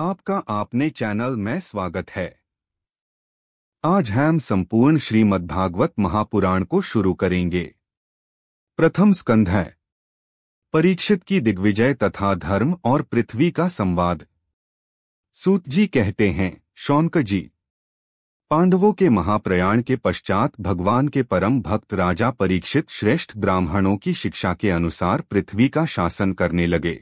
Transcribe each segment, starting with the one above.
आपका आपने चैनल में स्वागत है आज हम संपूर्ण श्रीमद्भागवत महापुराण को शुरू करेंगे प्रथम स्कंध है परीक्षित की दिग्विजय तथा धर्म और पृथ्वी का संवाद सूत जी कहते हैं शौनक जी पांडवों के महाप्रयाण के पश्चात भगवान के परम भक्त राजा परीक्षित श्रेष्ठ ब्राह्मणों की शिक्षा के अनुसार पृथ्वी का शासन करने लगे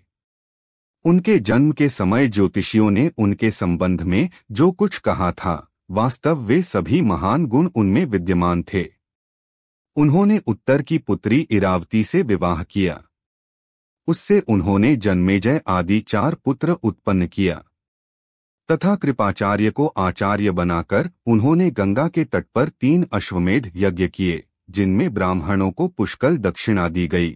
उनके जन्म के समय ज्योतिषियों ने उनके संबंध में जो कुछ कहा था वास्तव वे सभी महान गुण उनमें विद्यमान थे उन्होंने उत्तर की पुत्री इरावती से विवाह किया उससे उन्होंने जन्मेजय आदि चार पुत्र उत्पन्न किया तथा कृपाचार्य को आचार्य बनाकर उन्होंने गंगा के तट पर तीन अश्वमेध यज्ञ किए जिनमें ब्राह्मणों को पुष्कल दक्षिणा दी गई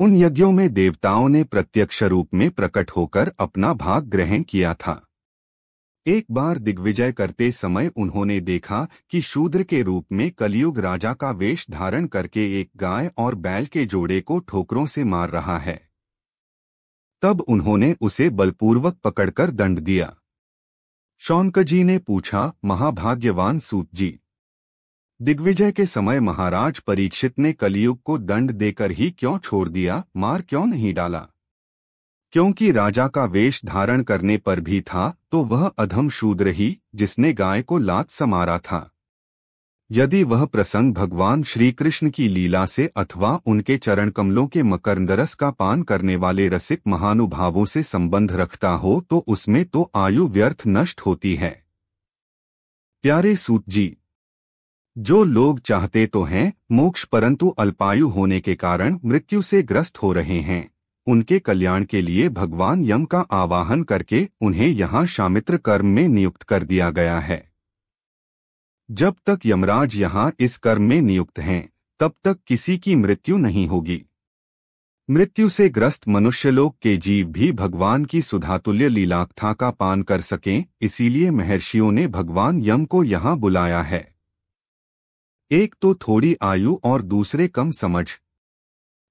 उन यज्ञों में देवताओं ने प्रत्यक्ष रूप में प्रकट होकर अपना भाग ग्रहण किया था एक बार दिग्विजय करते समय उन्होंने देखा कि शूद्र के रूप में कलयुग राजा का वेश धारण करके एक गाय और बैल के जोड़े को ठोकरों से मार रहा है तब उन्होंने उसे बलपूर्वक पकड़कर दंड दिया शौनकजी ने पूछा महाभाग्यवान सूत जी दिग्विजय के समय महाराज परीक्षित ने कलियुग को दंड देकर ही क्यों छोड़ दिया मार क्यों नहीं डाला क्योंकि राजा का वेश धारण करने पर भी था तो वह अधम शूद्र ही जिसने गाय को लात समारा था यदि वह प्रसंग भगवान श्रीकृष्ण की लीला से अथवा उनके चरण कमलों के मकरंदरस का पान करने वाले रसिक महानुभावों से संबंध रखता हो तो उसमें तो आयु व्यर्थ नष्ट होती है प्यारे सूत जी जो लोग चाहते तो हैं मोक्ष परंतु अल्पायु होने के कारण मृत्यु से ग्रस्त हो रहे हैं उनके कल्याण के लिए भगवान यम का आवाहन करके उन्हें यहाँ शामित्र कर्म में नियुक्त कर दिया गया है जब तक यमराज यहाँ इस कर्म में नियुक्त हैं तब तक किसी की मृत्यु नहीं होगी मृत्यु से ग्रस्त मनुष्यलोक के जीव भी भगवान की सुधातुल्य लीलाक्था का पान कर सकें इसीलिए महर्षियों ने भगवान यम को यहाँ बुलाया है एक तो थोड़ी आयु और दूसरे कम समझ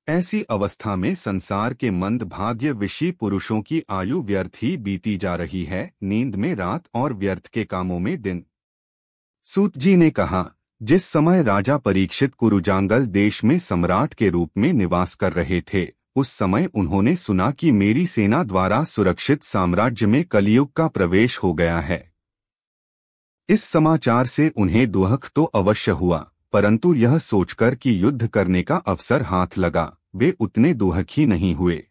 ऐसी अवस्था में संसार के मंद भाग्य विषय पुरुषों की आयु व्यर्थ ही बीती जा रही है नींद में रात और व्यर्थ के कामों में दिन सूत जी ने कहा जिस समय राजा परीक्षित कुरुजांगल देश में सम्राट के रूप में निवास कर रहे थे उस समय उन्होंने सुना कि मेरी सेना द्वारा सुरक्षित साम्राज्य में कलयुग का प्रवेश हो गया है इस समाचार से उन्हें दुहक तो अवश्य हुआ परंतु यह सोचकर कि युद्ध करने का अवसर हाथ लगा वे उतने दुहखी नहीं हुए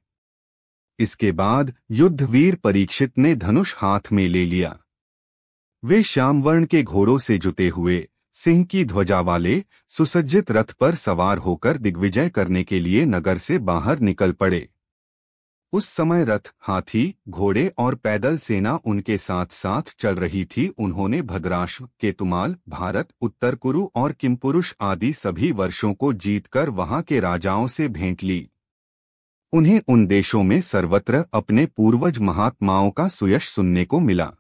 इसके बाद युद्धवीर परीक्षित ने धनुष हाथ में ले लिया वे श्यामवर्ण के घोड़ों से जुटे हुए सिंह की ध्वजा वाले सुसज्जित रथ पर सवार होकर दिग्विजय करने के लिए नगर से बाहर निकल पड़े उस समय रथ हाथी घोड़े और पैदल सेना उनके साथ साथ चल रही थी उन्होंने भद्राश्व केतुमाल भारत उत्तर कुरु और किमपुरुष आदि सभी वर्षों को जीतकर वहां के राजाओं से भेंट ली उन्हें उन देशों में सर्वत्र अपने पूर्वज महात्माओं का सुयश सुनने को मिला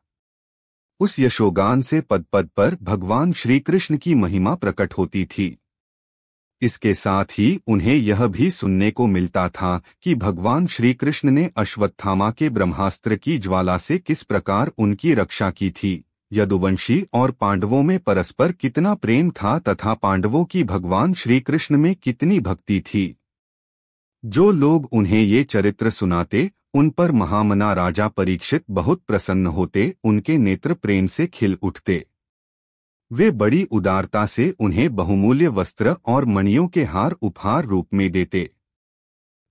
उस यशोगान से पद पद पर भगवान श्रीकृष्ण की महिमा प्रकट होती थी इसके साथ ही उन्हें यह भी सुनने को मिलता था कि भगवान श्री कृष्ण ने अश्वत्थामा के ब्रह्मास्त्र की ज्वाला से किस प्रकार उनकी रक्षा की थी यदुवंशी और पांडवों में परस्पर कितना प्रेम था तथा पांडवों की भगवान श्री कृष्ण में कितनी भक्ति थी जो लोग उन्हें ये चरित्र सुनाते उन पर महामना राजा परीक्षित बहुत प्रसन्न होते उनके नेत्र प्रेम से खिल उठते वे बड़ी उदारता से उन्हें बहुमूल्य वस्त्र और मणियों के हार उपहार रूप में देते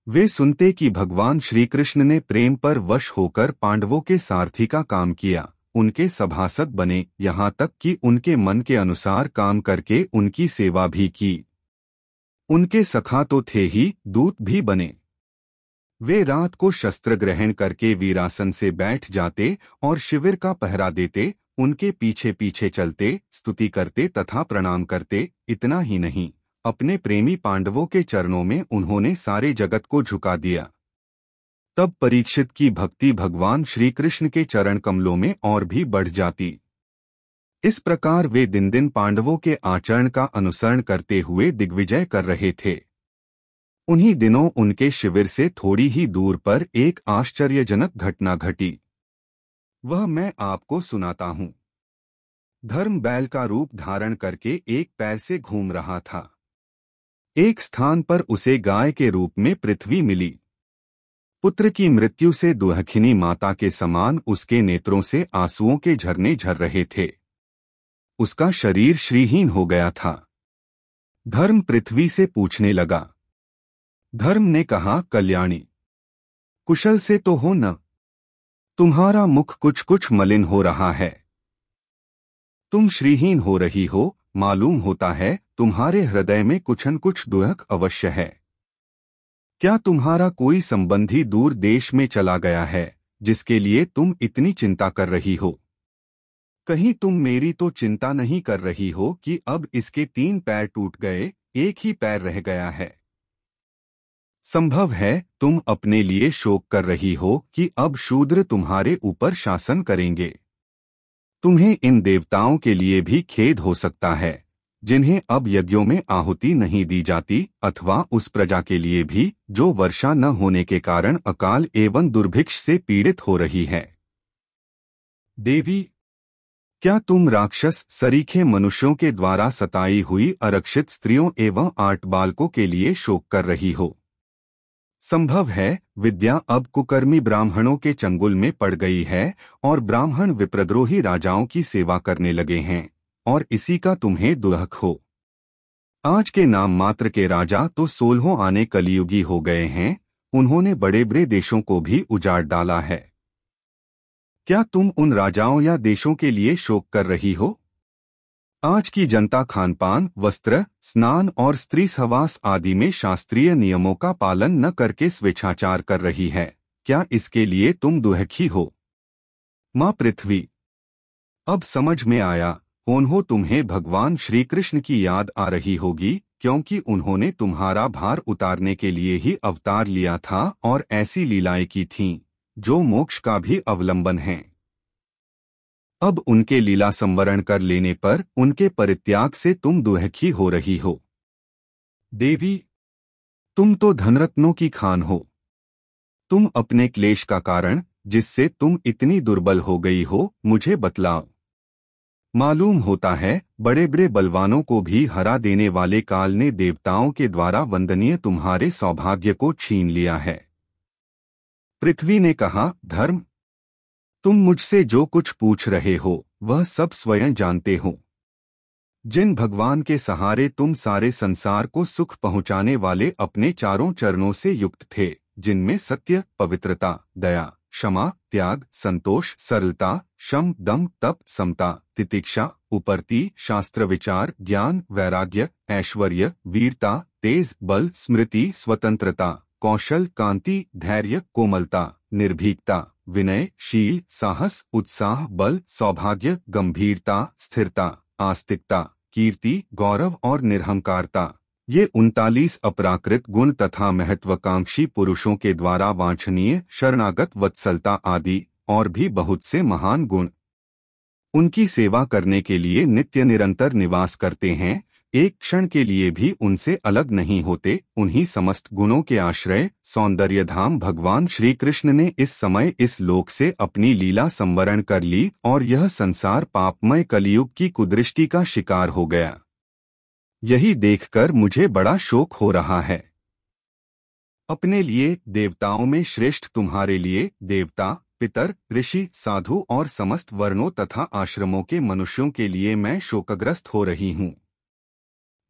वे सुनते कि भगवान श्रीकृष्ण ने प्रेम पर वश होकर पांडवों के सारथी का काम किया उनके सभासद बने यहाँ तक कि उनके मन के अनुसार काम करके उनकी सेवा भी की उनके सखा तो थे ही दूत भी बने वे रात को शस्त्र ग्रहण करके वीरासन से बैठ जाते और शिविर का पहरा देते उनके पीछे पीछे चलते स्तुति करते तथा प्रणाम करते इतना ही नहीं अपने प्रेमी पांडवों के चरणों में उन्होंने सारे जगत को झुका दिया तब परीक्षित की भक्ति भगवान श्री कृष्ण के चरण कमलों में और भी बढ़ जाती इस प्रकार वे दिन दिन पांडवों के आचरण का अनुसरण करते हुए दिग्विजय कर रहे थे उन्हीं दिनों उनके शिविर से थोड़ी ही दूर पर एक आश्चर्यजनक घटना घटी वह मैं आपको सुनाता हूं धर्म बैल का रूप धारण करके एक पैर से घूम रहा था एक स्थान पर उसे गाय के रूप में पृथ्वी मिली पुत्र की मृत्यु से दुहखिनी माता के समान उसके नेत्रों से आंसुओं के झरने झर रहे थे उसका शरीर श्रीहीन हो गया था धर्म पृथ्वी से पूछने लगा धर्म ने कहा कल्याणी कुशल से तो हो न तुम्हारा मुख कुछ कुछ मलिन हो रहा है तुम श्रीहीन हो रही हो मालूम होता है तुम्हारे हृदय में कुछ न कुछ दुहक अवश्य है क्या तुम्हारा कोई संबंधी दूर देश में चला गया है जिसके लिए तुम इतनी चिंता कर रही हो कहीं तुम मेरी तो चिंता नहीं कर रही हो कि अब इसके तीन पैर टूट गए एक ही पैर रह गया है संभव है तुम अपने लिए शोक कर रही हो कि अब शूद्र तुम्हारे ऊपर शासन करेंगे तुम्हें इन देवताओं के लिए भी खेद हो सकता है जिन्हें अब यज्ञों में आहुति नहीं दी जाती अथवा उस प्रजा के लिए भी जो वर्षा न होने के कारण अकाल एवं दुर्भिक्ष से पीड़ित हो रही है देवी क्या तुम राक्षस सरीखे मनुष्यों के द्वारा सताई हुई अरक्षित स्त्रियों एवं आठ बालकों के लिए शोक कर रही हो संभव है विद्या अब कुकर्मी ब्राह्मणों के चंगुल में पड़ गई है और ब्राह्मण विप्रद्रोही राजाओं की सेवा करने लगे हैं और इसी का तुम्हें दुहक हो आज के नाम मात्र के राजा तो सोलहों आने कलियुगी हो गए हैं उन्होंने बड़े बड़े देशों को भी उजाड़ डाला है क्या तुम उन राजाओं या देशों के लिए शोक कर रही हो आज की जनता खानपान वस्त्र स्नान और स्त्री सहवास आदि में शास्त्रीय नियमों का पालन न करके स्वेच्छाचार कर रही है क्या इसके लिए तुम दुहखी हो माँ पृथ्वी अब समझ में आया उन्हों तुम्हें भगवान श्री कृष्ण की याद आ रही होगी क्योंकि उन्होंने तुम्हारा भार उतारने के लिए ही अवतार लिया था और ऐसी लीलाएं की थीं जो मोक्ष का भी अवलंबन हैं अब उनके लीला संवरण कर लेने पर उनके परित्याग से तुम दुहखी हो रही हो देवी तुम तो धनरत्नों की खान हो तुम अपने क्लेश का कारण जिससे तुम इतनी दुर्बल हो गई हो मुझे बतलाओ मालूम होता है बड़े बड़े बलवानों को भी हरा देने वाले काल ने देवताओं के द्वारा वंदनीय तुम्हारे सौभाग्य को छीन लिया है पृथ्वी ने कहा धर्म तुम मुझसे जो कुछ पूछ रहे हो वह सब स्वयं जानते हो जिन भगवान के सहारे तुम सारे संसार को सुख पहुंचाने वाले अपने चारों चरणों से युक्त थे जिनमें सत्य पवित्रता दया क्षमा त्याग संतोष सरलता शम दम तप समता तितिक्षा उपरती शास्त्र विचार ज्ञान वैराग्य ऐश्वर्य वीरता तेज बल स्मृति स्वतंत्रता कौशल कांति धैर्य कोमलता निर्भीकता विनय शील साहस उत्साह बल सौभाग्य गंभीरता स्थिरता आस्तिकता कीर्ति गौरव और निरहंकारता ये उनतालीस अपराकृत गुण तथा महत्वाकांक्षी पुरुषों के द्वारा वांछनीय शरणागत वत्सलता आदि और भी बहुत से महान गुण उनकी सेवा करने के लिए नित्य निरंतर निवास करते हैं एक क्षण के लिए भी उनसे अलग नहीं होते उन्हीं समस्त गुणों के आश्रय सौंदर्य धाम भगवान श्री कृष्ण ने इस समय इस लोक से अपनी लीला संवरण कर ली और यह संसार पापमय कलयुग की कुदृष्टि का शिकार हो गया यही देखकर मुझे बड़ा शोक हो रहा है अपने लिए देवताओं में श्रेष्ठ तुम्हारे लिए देवता पितर ऋषि साधु और समस्त वर्णों तथा आश्रमों के मनुष्यों के लिए मैं शोकग्रस्त हो रही हूँ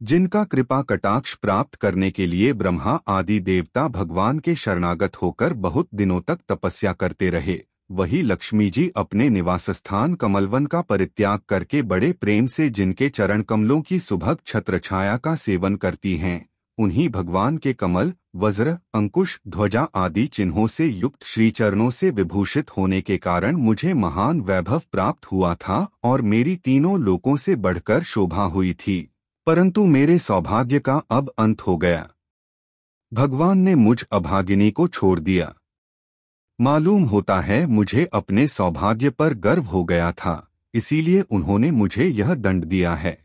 जिनका कृपा कटाक्ष प्राप्त करने के लिए ब्रह्मा आदि देवता भगवान के शरणागत होकर बहुत दिनों तक तपस्या करते रहे वही लक्ष्मी जी अपने निवास स्थान कमलवन का परित्याग करके बड़े प्रेम से जिनके चरण कमलों की सुबह छत्र छाया का सेवन करती हैं उन्हीं भगवान के कमल वज्र अंकुश ध्वजा आदि चिन्हों से युक्त श्री चरणों से विभूषित होने के कारण मुझे महान वैभव प्राप्त हुआ था और मेरी तीनों लोकों से बढ़कर शोभा हुई थी परंतु मेरे सौभाग्य का अब अंत हो गया भगवान ने मुझ अभागिनी को छोड़ दिया मालूम होता है मुझे अपने सौभाग्य पर गर्व हो गया था इसीलिए उन्होंने मुझे यह दंड दिया है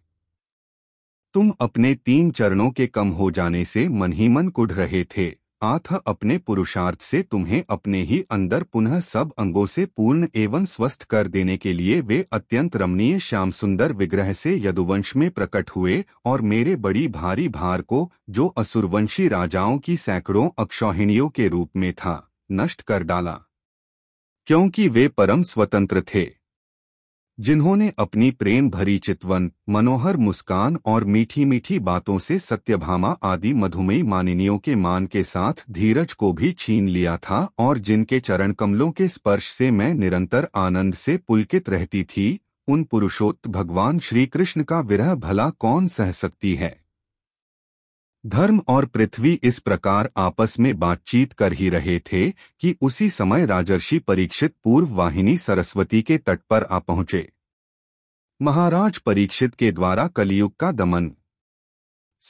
तुम अपने तीन चरणों के कम हो जाने से मन ही मन कुढ़ रहे थे आथ अपने पुरुषार्थ से तुम्हें अपने ही अंदर पुनः सब अंगों से पूर्ण एवं स्वस्थ कर देने के लिए वे अत्यंत रमणीय श्याम सुंदर विग्रह से यदुवंश में प्रकट हुए और मेरे बड़ी भारी भार को जो असुरवंशी राजाओं की सैकड़ों अक्षौहिणियों के रूप में था नष्ट कर डाला क्योंकि वे परम स्वतंत्र थे जिन्होंने अपनी प्रेम भरी चितवन मनोहर मुस्कान और मीठी मीठी बातों से सत्यभामा आदि मधुमेह माननीयों के मान के साथ धीरज को भी छीन लिया था और जिनके चरण कमलों के स्पर्श से मैं निरंतर आनंद से पुलकित रहती थी उन पुरुषोत्त भगवान श्री कृष्ण का विरह भला कौन सह सकती है धर्म और पृथ्वी इस प्रकार आपस में बातचीत कर ही रहे थे कि उसी समय राजर्षि परीक्षित पूर्व वाहिनी सरस्वती के तट पर आ पहुंचे महाराज परीक्षित के द्वारा कलियुग का दमन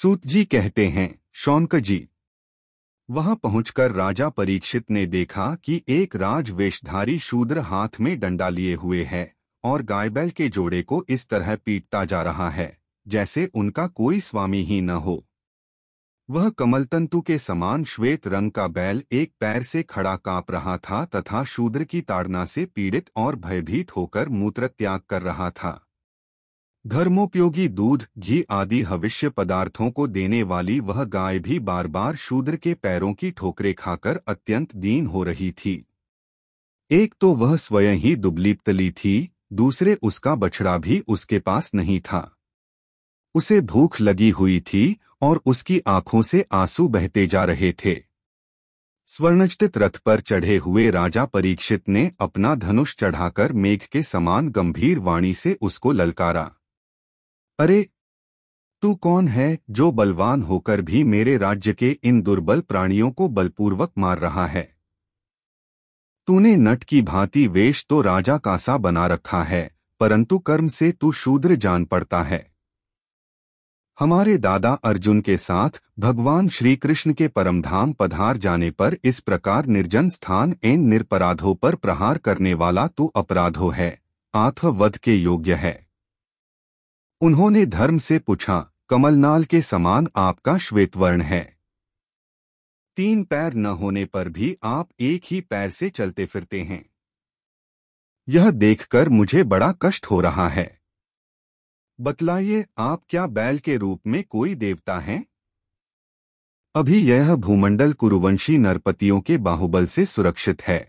सूत जी कहते हैं शौनक जी वहां पहुंचकर राजा परीक्षित ने देखा कि एक राजवेशधारी शूद्र हाथ में डंडा लिए हुए है और गायबैल के जोड़े को इस तरह पीटता जा रहा है जैसे उनका कोई स्वामी ही न हो वह कमलतंतु के समान श्वेत रंग का बैल एक पैर से खड़ा कांप रहा था तथा शूद्र की ताड़ना से पीड़ित और भयभीत होकर मूत्र त्याग कर रहा था धर्मोपयोगी दूध घी आदि हविष्य पदार्थों को देने वाली वह गाय भी बार बार शूद्र के पैरों की ठोकरें खाकर अत्यंत दीन हो रही थी एक तो वह स्वयं ही दुबलीपतली थी दूसरे उसका बछड़ा भी उसके पास नहीं था उसे भूख लगी हुई थी और उसकी आंखों से आंसू बहते जा रहे थे स्वर्णचित रथ पर चढ़े हुए राजा परीक्षित ने अपना धनुष चढ़ाकर मेघ के समान गंभीर वाणी से उसको ललकारा अरे तू कौन है जो बलवान होकर भी मेरे राज्य के इन दुर्बल प्राणियों को बलपूर्वक मार रहा है तूने नट की भांति वेश तो राजा का सा बना रखा है परंतु कर्म से तू शूद्र जान पड़ता है हमारे दादा अर्जुन के साथ भगवान श्री कृष्ण के परमधाम पधार जाने पर इस प्रकार निर्जन स्थान एन निरपराधों पर प्रहार करने वाला तो अपराधो है आत्मवध के योग्य है उन्होंने धर्म से पूछा कमलनाल के समान आपका श्वेतवर्ण है तीन पैर न होने पर भी आप एक ही पैर से चलते फिरते हैं यह देखकर मुझे बड़ा कष्ट हो रहा है बतलाइए आप क्या बैल के रूप में कोई देवता हैं अभी यह भूमंडल कुरुवंशी नरपतियों के बाहुबल से सुरक्षित है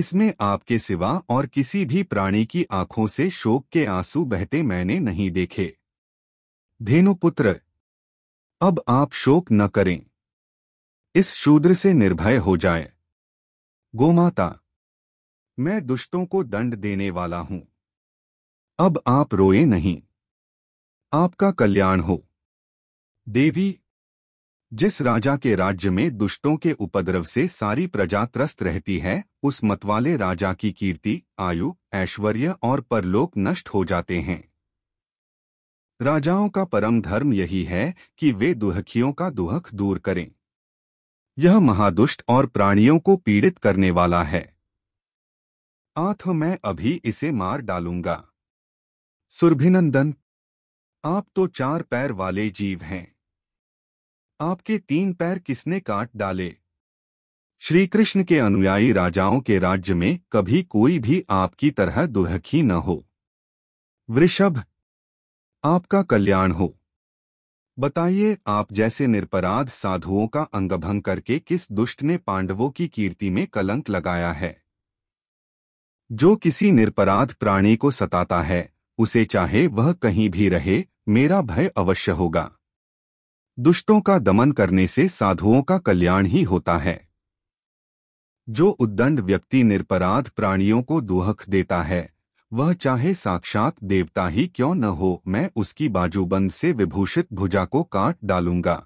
इसमें आपके सिवा और किसी भी प्राणी की आंखों से शोक के आंसू बहते मैंने नहीं देखे धेनुपुत्र अब आप शोक न करें इस शूद्र से निर्भय हो जाए गोमाता मैं दुष्टों को दंड देने वाला हूं अब आप रोए नहीं आपका कल्याण हो देवी जिस राजा के राज्य में दुष्टों के उपद्रव से सारी प्रजा त्रस्त रहती है उस मतवाले राजा की कीर्ति आयु ऐश्वर्य और परलोक नष्ट हो जाते हैं राजाओं का परम धर्म यही है कि वे दुहखियों का दुहक दूर करें यह महादुष्ट और प्राणियों को पीड़ित करने वाला है आथ मैं अभी इसे मार डालूंगा सुरभिनंदन आप तो चार पैर वाले जीव हैं आपके तीन पैर किसने काट डाले श्री कृष्ण के अनुयायी राजाओं के राज्य में कभी कोई भी आपकी तरह दुहखी न हो वृषभ आपका कल्याण हो बताइए आप जैसे निरपराध साधुओं का अंगभंग करके किस दुष्ट ने पांडवों की कीर्ति में कलंक लगाया है जो किसी निरपराध प्राणी को सताता है उसे चाहे वह कहीं भी रहे मेरा भय अवश्य होगा दुष्टों का दमन करने से साधुओं का कल्याण ही होता है जो उद्दंड व्यक्ति निरपराध प्राणियों को दुहक देता है वह चाहे साक्षात देवता ही क्यों न हो मैं उसकी बाजूबंद से विभूषित भुजा को काट डालूंगा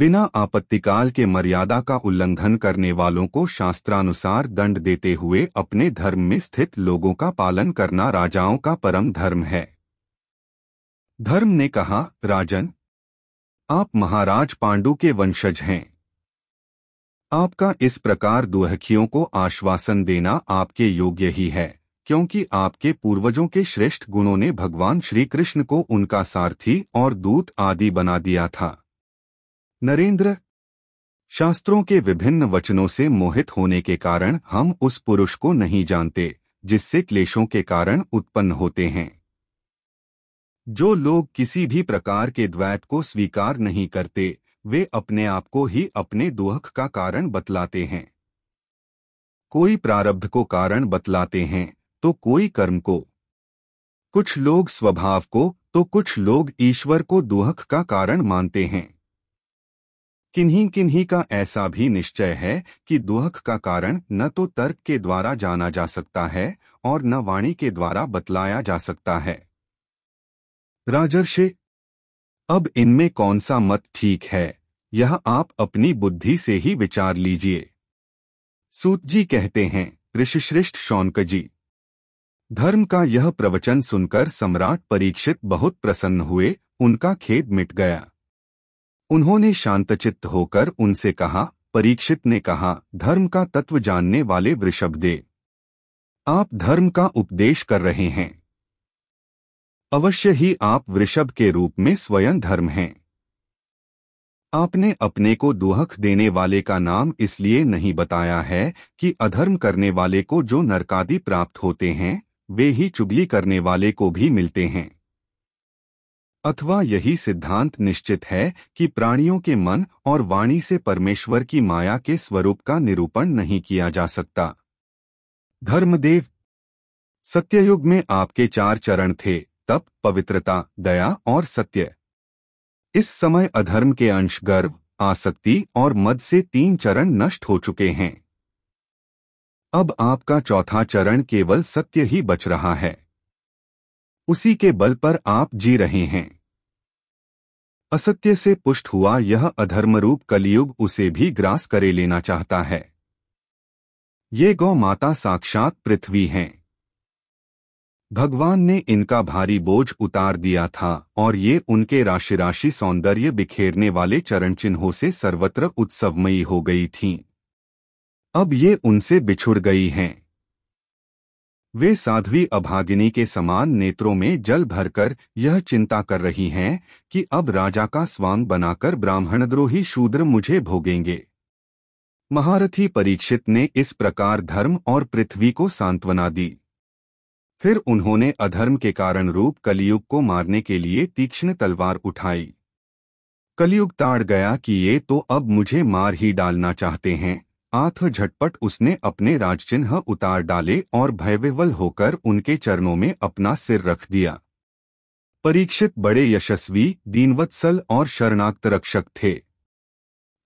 बिना आपत्तिकाल के मर्यादा का उल्लंघन करने वालों को शास्त्रानुसार दंड देते हुए अपने धर्म में स्थित लोगों का पालन करना राजाओं का परम धर्म है धर्म ने कहा राजन आप महाराज पांडु के वंशज हैं आपका इस प्रकार दुहखियों को आश्वासन देना आपके योग्य ही है क्योंकि आपके पूर्वजों के श्रेष्ठ गुणों ने भगवान श्रीकृष्ण को उनका सारथी और दूत आदि बना दिया था नरेंद्र शास्त्रों के विभिन्न वचनों से मोहित होने के कारण हम उस पुरुष को नहीं जानते जिससे क्लेशों के कारण उत्पन्न होते हैं जो लोग किसी भी प्रकार के द्वैत को स्वीकार नहीं करते वे अपने आप को ही अपने दुख का कारण बतलाते हैं कोई प्रारब्ध को कारण बतलाते हैं तो कोई कर्म को कुछ लोग स्वभाव को तो कुछ लोग ईश्वर को दुहक का कारण मानते हैं किन्हीं किन्हीं का ऐसा भी निश्चय है कि दुहक का कारण न तो तर्क के द्वारा जाना जा सकता है और न वाणी के द्वारा बतलाया जा सकता है राजर्षे अब इनमें कौन सा मत ठीक है यह आप अपनी बुद्धि से ही विचार लीजिए सूत जी कहते हैं ऋषिश्रेष्ठ शौनक जी धर्म का यह प्रवचन सुनकर सम्राट परीक्षित बहुत प्रसन्न हुए उनका खेद मिट गया उन्होंने शांतचित्त होकर उनसे कहा परीक्षित ने कहा धर्म का तत्व जानने वाले वृषभ दे आप धर्म का उपदेश कर रहे हैं अवश्य ही आप वृषभ के रूप में स्वयं धर्म हैं आपने अपने को दुहक देने वाले का नाम इसलिए नहीं बताया है कि अधर्म करने वाले को जो नरकादि प्राप्त होते हैं वे ही चुगली करने वाले को भी मिलते हैं अथवा यही सिद्धांत निश्चित है कि प्राणियों के मन और वाणी से परमेश्वर की माया के स्वरूप का निरूपण नहीं किया जा सकता धर्मदेव सत्ययुग में आपके चार चरण थे तप पवित्रता दया और सत्य इस समय अधर्म के अंश गर्व आसक्ति और मद से तीन चरण नष्ट हो चुके हैं अब आपका चौथा चरण केवल सत्य ही बच रहा है उसी के बल पर आप जी रहे हैं असत्य से पुष्ट हुआ यह अधर्मरूप कलियुग उसे भी ग्रास करे लेना चाहता है ये गौ माता साक्षात पृथ्वी हैं भगवान ने इनका भारी बोझ उतार दिया था और ये उनके राशि राशि सौंदर्य बिखेरने वाले चरण चिन्हों से सर्वत्र उत्सवमयी हो गई थीं। अब ये उनसे बिछुड़ गई हैं वे साध्वी अभागिनी के समान नेत्रों में जल भरकर यह चिंता कर रही हैं कि अब राजा का स्वांग बनाकर ब्राह्मणद्रोही शूद्र मुझे भोगेंगे महारथी परीक्षित ने इस प्रकार धर्म और पृथ्वी को सांत्वना दी फिर उन्होंने अधर्म के कारण रूप कलियुग को मारने के लिए तीक्ष्ण तलवार उठाई कलियुग ताड़ गया कि ये तो अब मुझे मार ही डालना चाहते हैं आथ झटपट उसने अपने राजचिन्ह उतार डाले और भयविवल होकर उनके चरणों में अपना सिर रख दिया परीक्षित बड़े यशस्वी दीनवत्सल और शरणाक्त रक्षक थे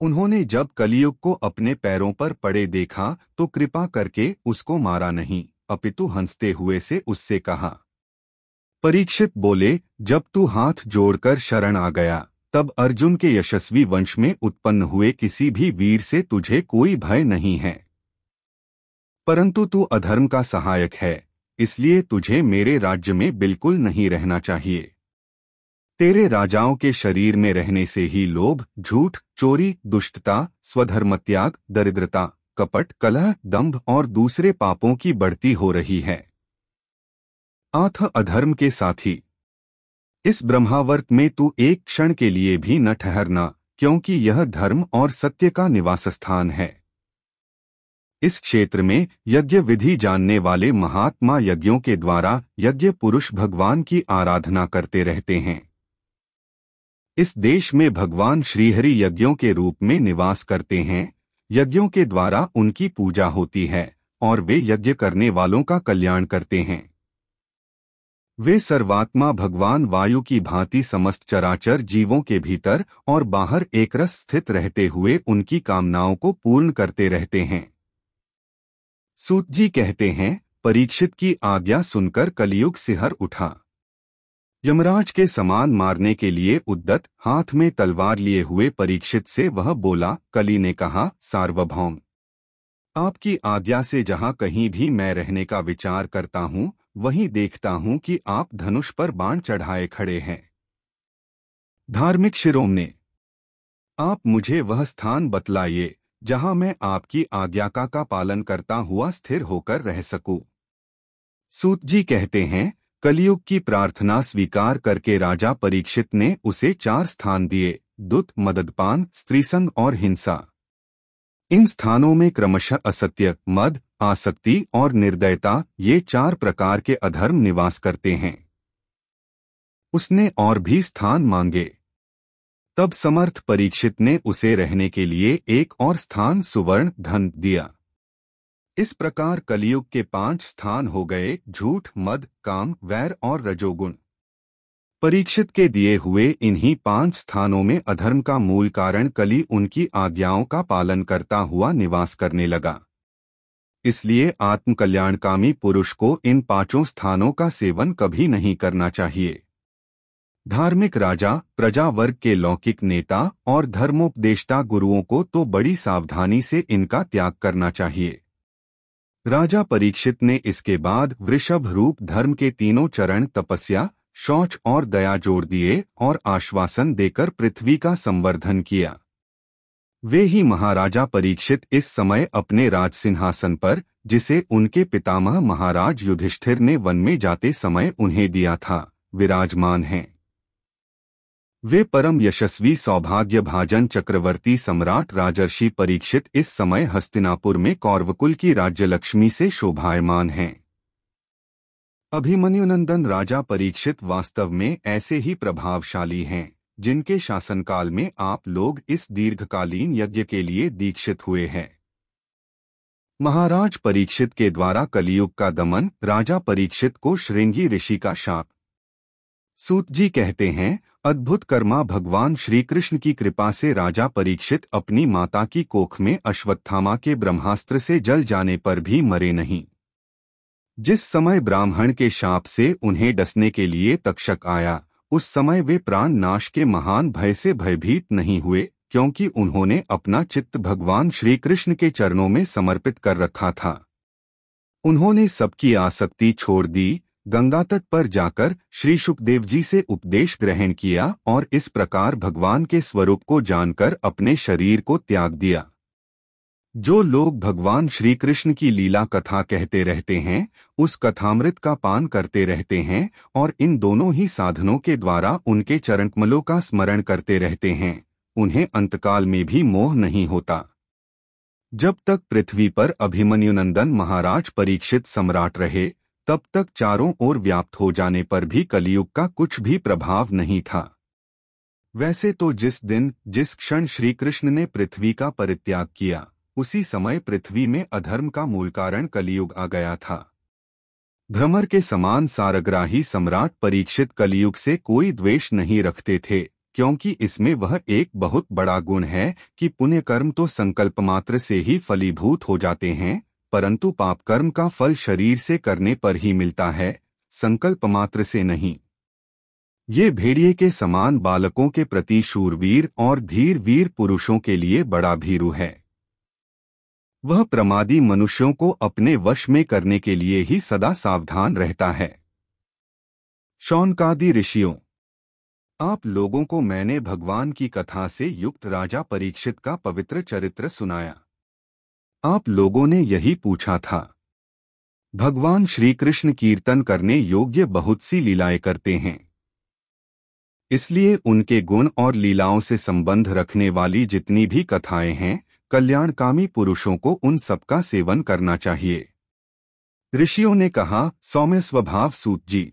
उन्होंने जब कलियुग को अपने पैरों पर पड़े देखा तो कृपा करके उसको मारा नहीं अपितु हंसते हुए से उससे कहा परीक्षित बोले जब तू हाथ जोड़कर शरण आ गया तब अर्जुन के यशस्वी वंश में उत्पन्न हुए किसी भी वीर से तुझे कोई भय नहीं है परंतु तू अधर्म का सहायक है इसलिए तुझे मेरे राज्य में बिल्कुल नहीं रहना चाहिए तेरे राजाओं के शरीर में रहने से ही लोभ झूठ चोरी दुष्टता स्वधर्मत्याग दरिद्रता कपट कलह दंभ और दूसरे पापों की बढ़ती हो रही है आथ अधर्म के साथी इस ब्रह्मावर्त में तू एक क्षण के लिए भी न ठहरना क्योंकि यह धर्म और सत्य का निवास स्थान है इस क्षेत्र में यज्ञ विधि जानने वाले महात्मा यज्ञों के द्वारा यज्ञ पुरुष भगवान की आराधना करते रहते हैं इस देश में भगवान श्रीहरि यज्ञों के रूप में निवास करते हैं यज्ञों के द्वारा उनकी पूजा होती है और वे यज्ञ करने वालों का कल्याण करते हैं वे सर्वात्मा भगवान वायु की भांति समस्त चराचर जीवों के भीतर और बाहर एकरस स्थित रहते हुए उनकी कामनाओं को पूर्ण करते रहते हैं सूत जी कहते हैं परीक्षित की आज्ञा सुनकर कलियुग सिहर उठा यमराज के समान मारने के लिए उद्दत हाथ में तलवार लिए हुए परीक्षित से वह बोला कली ने कहा सार्वभौम आपकी आज्ञा से जहाँ कहीं भी मैं रहने का विचार करता हूँ वहीं देखता हूं कि आप धनुष पर बाण चढ़ाए खड़े हैं धार्मिक शिरोमणे आप मुझे वह स्थान बतलाइए जहां मैं आपकी आज्ञाका का पालन करता हुआ स्थिर होकर रह सकूं। सूत जी कहते हैं कलयुग की प्रार्थना स्वीकार करके राजा परीक्षित ने उसे चार स्थान दिए दुत मददपान स्त्रीसंग और हिंसा इन स्थानों में क्रमशः असत्य मद आसक्ति और निर्दयता ये चार प्रकार के अधर्म निवास करते हैं उसने और भी स्थान मांगे तब समर्थ परीक्षित ने उसे रहने के लिए एक और स्थान सुवर्ण धन दिया इस प्रकार कलयुग के पांच स्थान हो गए झूठ मद काम वैर और रजोगुण परीक्षित के दिए हुए इन्हीं पांच स्थानों में अधर्म का मूल कारण कली उनकी आज्ञाओं का पालन करता हुआ निवास करने लगा इसलिए आत्मकल्याणकामी पुरुष को इन पांचों स्थानों का सेवन कभी नहीं करना चाहिए धार्मिक राजा प्रजा वर्ग के लौकिक नेता और धर्मोपदेष्टा गुरुओं को तो बड़ी सावधानी से इनका त्याग करना चाहिए राजा परीक्षित ने इसके बाद वृषभ रूप धर्म के तीनों चरण तपस्या शौच और दया जोड़ दिए और आश्वासन देकर पृथ्वी का संवर्धन किया वे ही महाराजा परीक्षित इस समय अपने राज सिंहासन पर जिसे उनके पितामह महाराज युधिष्ठिर ने वन में जाते समय उन्हें दिया था विराजमान हैं वे परम यशस्वी सौभाग्य भाजन चक्रवर्ती सम्राट राजर्षि परीक्षित इस समय हस्तिनापुर में कौरवकुल की राज्यलक्ष्मी से शोभायमान हैं अभिमन्युनंदन राजा परीक्षित वास्तव में ऐसे ही प्रभावशाली हैं जिनके शासनकाल में आप लोग इस दीर्घकालीन यज्ञ के लिए दीक्षित हुए हैं महाराज परीक्षित के द्वारा कलियुग का दमन राजा परीक्षित को श्रृंगी ऋषि का शाप सूत जी कहते हैं अद्भुत कर्मा भगवान श्रीकृष्ण की कृपा से राजा परीक्षित अपनी माता की कोख में अश्वत्थामा के ब्रह्मास्त्र से जल जाने पर भी मरे नहीं जिस समय ब्राह्मण के शाप से उन्हें डसने के लिए तक्षक आया उस समय वे प्राण नाश के महान भय से भयभीत नहीं हुए क्योंकि उन्होंने अपना चित्त भगवान श्री कृष्ण के चरणों में समर्पित कर रखा था उन्होंने सबकी आसक्ति छोड़ दी गंगा तट पर जाकर श्री सुखदेव जी से उपदेश ग्रहण किया और इस प्रकार भगवान के स्वरूप को जानकर अपने शरीर को त्याग दिया जो लोग भगवान श्री कृष्ण की लीला कथा कहते रहते हैं उस कथामृत का पान करते रहते हैं और इन दोनों ही साधनों के द्वारा उनके चरणकमलों का स्मरण करते रहते हैं उन्हें अंतकाल में भी मोह नहीं होता जब तक पृथ्वी पर अभिमन्युनंदन महाराज परीक्षित सम्राट रहे तब तक चारों ओर व्याप्त हो जाने पर भी कलियुग का कुछ भी प्रभाव नहीं था वैसे तो जिस दिन जिस क्षण श्रीकृष्ण ने पृथ्वी का परित्याग किया उसी समय पृथ्वी में अधर्म का मूल कारण कलियुग आ गया था भ्रमर के समान सारग्राही सम्राट परीक्षित कलियुग से कोई द्वेष नहीं रखते थे क्योंकि इसमें वह एक बहुत बड़ा गुण है कि पुण्य कर्म तो संकल्प मात्र से ही फलीभूत हो जाते हैं परंतु पाप कर्म का फल शरीर से करने पर ही मिलता है संकल्प मात्र से नहीं ये भेड़िए के समान बालकों के प्रति शूरवीर और धीर वीर पुरुषों के लिए बड़ा भीरु है वह प्रमादी मनुष्यों को अपने वश में करने के लिए ही सदा सावधान रहता है शौनकादि ऋषियों आप लोगों को मैंने भगवान की कथा से युक्त राजा परीक्षित का पवित्र चरित्र सुनाया आप लोगों ने यही पूछा था भगवान श्रीकृष्ण कीर्तन करने योग्य बहुत सी लीलाएं करते हैं इसलिए उनके गुण और लीलाओं से संबंध रखने वाली जितनी भी कथाएं हैं कल्याणकामी पुरुषों को उन सबका सेवन करना चाहिए ऋषियों ने कहा सौम्य स्वभाव सूत जी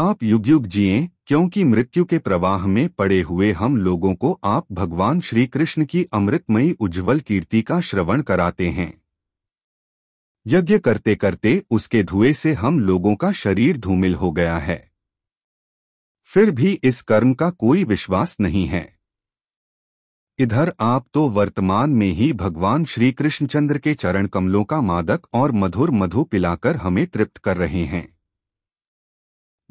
आप युग युग जिये क्योंकि मृत्यु के प्रवाह में पड़े हुए हम लोगों को आप भगवान श्री कृष्ण की अमृतमयी उज्जवल कीर्ति का श्रवण कराते हैं यज्ञ करते करते उसके धुएं से हम लोगों का शरीर धूमिल हो गया है फिर भी इस कर्म का कोई विश्वास नहीं है इधर आप तो वर्तमान में ही भगवान श्री कृष्णचंद्र के चरण कमलों का मादक और मधुर मधु पिलाकर हमें तृप्त कर रहे हैं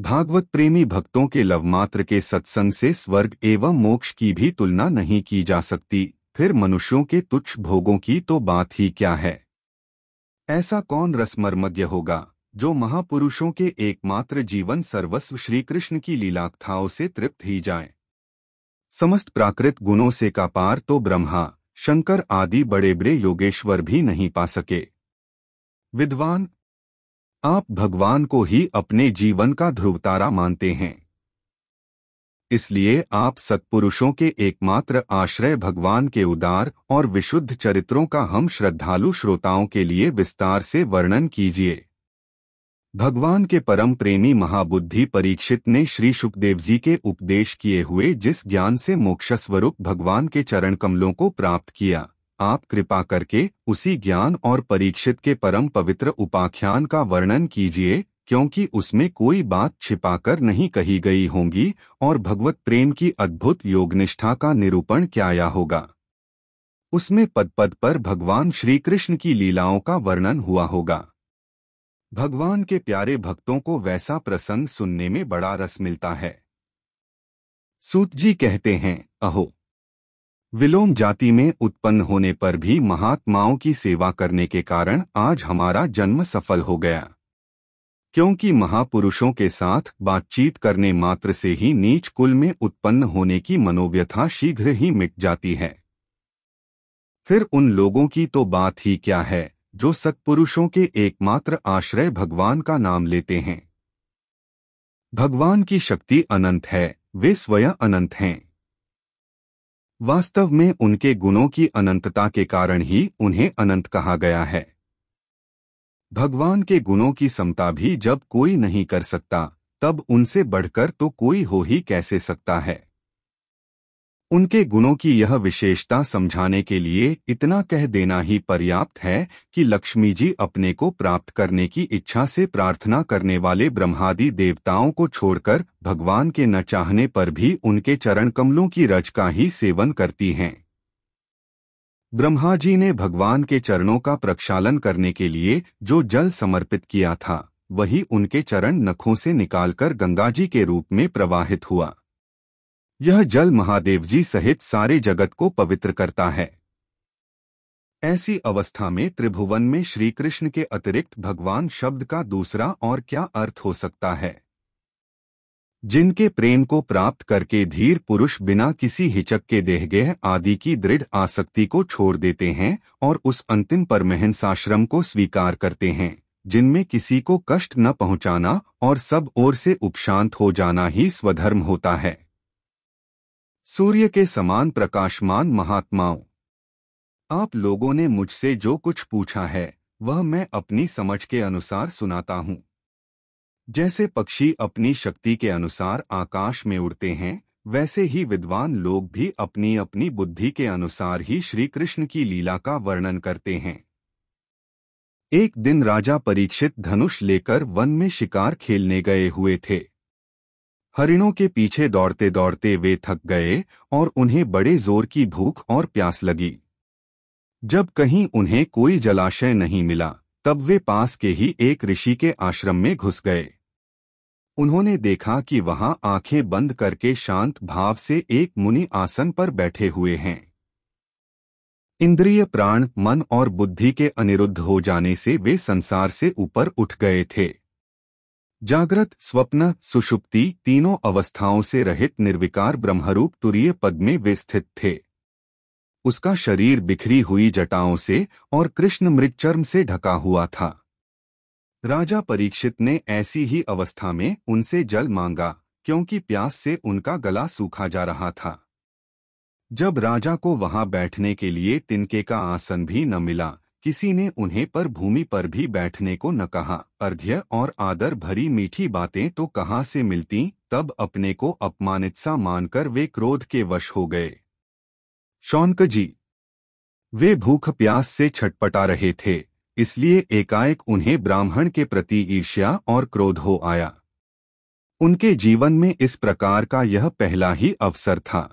भागवत प्रेमी भक्तों के लवमात्र के सत्संग से स्वर्ग एवं मोक्ष की भी तुलना नहीं की जा सकती फिर मनुष्यों के तुच्छ भोगों की तो बात ही क्या है ऐसा कौन रसमर्मज्ञ होगा जो महापुरुषों के एकमात्र जीवन सर्वस्व श्रीकृष्ण की लीलाकथाओं से तृप्त ही जाए समस्त प्राकृत गुणों से का पार तो ब्रह्मा शंकर आदि बड़े बड़े योगेश्वर भी नहीं पा सके विद्वान आप भगवान को ही अपने जीवन का ध्रुवतारा मानते हैं इसलिए आप सत्पुरुषों के एकमात्र आश्रय भगवान के उदार और विशुद्ध चरित्रों का हम श्रद्धालु श्रोताओं के लिए विस्तार से वर्णन कीजिए भगवान के परम प्रेमी महाबुद्धि परीक्षित ने श्री सुखदेव जी के उपदेश किए हुए जिस ज्ञान से मोक्षस्वरूप भगवान के चरण कमलों को प्राप्त किया आप कृपा करके उसी ज्ञान और परीक्षित के परम पवित्र उपाख्यान का वर्णन कीजिए क्योंकि उसमें कोई बात छिपाकर नहीं कही गई होंगी और भगवत प्रेम की अद्भुत योगनिष्ठा का निरूपण क्या होगा उसमें पद पद पर भगवान श्रीकृष्ण की लीलाओं का वर्णन हुआ होगा भगवान के प्यारे भक्तों को वैसा प्रसंग सुनने में बड़ा रस मिलता है सूत जी कहते हैं अहो विलोम जाति में उत्पन्न होने पर भी महात्माओं की सेवा करने के कारण आज हमारा जन्म सफल हो गया क्योंकि महापुरुषों के साथ बातचीत करने मात्र से ही नीच कुल में उत्पन्न होने की मनोव्यथा शीघ्र ही मिट जाती है फिर उन लोगों की तो बात ही क्या है जो सत्पुरुषों के एकमात्र आश्रय भगवान का नाम लेते हैं भगवान की शक्ति अनंत है वे स्वयं अनंत हैं वास्तव में उनके गुणों की अनंतता के कारण ही उन्हें अनंत कहा गया है भगवान के गुणों की समता भी जब कोई नहीं कर सकता तब उनसे बढ़कर तो कोई हो ही कैसे सकता है उनके गुणों की यह विशेषता समझाने के लिए इतना कह देना ही पर्याप्त है कि लक्ष्मी जी अपने को प्राप्त करने की इच्छा से प्रार्थना करने वाले ब्रह्मादि देवताओं को छोड़कर भगवान के न चाहने पर भी उनके चरण कमलों की रज का ही सेवन करती हैं ब्रह्मा जी ने भगवान के चरणों का प्रक्षालन करने के लिए जो जल समर्पित किया था वही उनके चरण नखों से निकालकर गंगा जी के रूप में प्रवाहित हुआ यह जल महादेव जी सहित सारे जगत को पवित्र करता है ऐसी अवस्था में त्रिभुवन में श्रीकृष्ण के अतिरिक्त भगवान शब्द का दूसरा और क्या अर्थ हो सकता है जिनके प्रेम को प्राप्त करके धीर पुरुष बिना किसी हिचक के देहगेह आदि की दृढ़ आसक्ति को छोड़ देते हैं और उस अंतिम परमहंसाश्रम को स्वीकार करते हैं जिनमें किसी को कष्ट न पहुंचाना और सब ओर से उपशांत हो जाना ही स्वधर्म होता है सूर्य के समान प्रकाशमान महात्माओं आप लोगों ने मुझसे जो कुछ पूछा है वह मैं अपनी समझ के अनुसार सुनाता हूँ जैसे पक्षी अपनी शक्ति के अनुसार आकाश में उड़ते हैं वैसे ही विद्वान लोग भी अपनी अपनी बुद्धि के अनुसार ही श्री कृष्ण की लीला का वर्णन करते हैं एक दिन राजा परीक्षित धनुष लेकर वन में शिकार खेलने गए हुए थे हरिणों के पीछे दौड़ते दौड़ते वे थक गए और उन्हें बड़े जोर की भूख और प्यास लगी जब कहीं उन्हें कोई जलाशय नहीं मिला तब वे पास के ही एक ऋषि के आश्रम में घुस गए उन्होंने देखा कि वहां आंखें बंद करके शांत भाव से एक मुनि आसन पर बैठे हुए हैं इंद्रिय प्राण मन और बुद्धि के अनिरुद्ध हो जाने से वे संसार से ऊपर उठ गए थे जागृत स्वप्न सुषुप्ति तीनों अवस्थाओं से रहित निर्विकार ब्रह्मरूप तुरीय पद में वे स्थित थे उसका शरीर बिखरी हुई जटाओं से और कृष्ण मृतचर्म से ढका हुआ था राजा परीक्षित ने ऐसी ही अवस्था में उनसे जल मांगा क्योंकि प्यास से उनका गला सूखा जा रहा था जब राजा को वहां बैठने के लिए तिनके का आसन भी न मिला किसी ने उन्हें पर भूमि पर भी बैठने को न कहा अर्घ्य और आदर भरी मीठी बातें तो कहाँ से मिलती तब अपने को अपमानित सा मानकर वे क्रोध के वश हो गए शौनक जी वे भूख प्यास से छटपटा रहे थे इसलिए एकाएक उन्हें ब्राह्मण के प्रति ईर्ष्या और क्रोध हो आया उनके जीवन में इस प्रकार का यह पहला ही अवसर था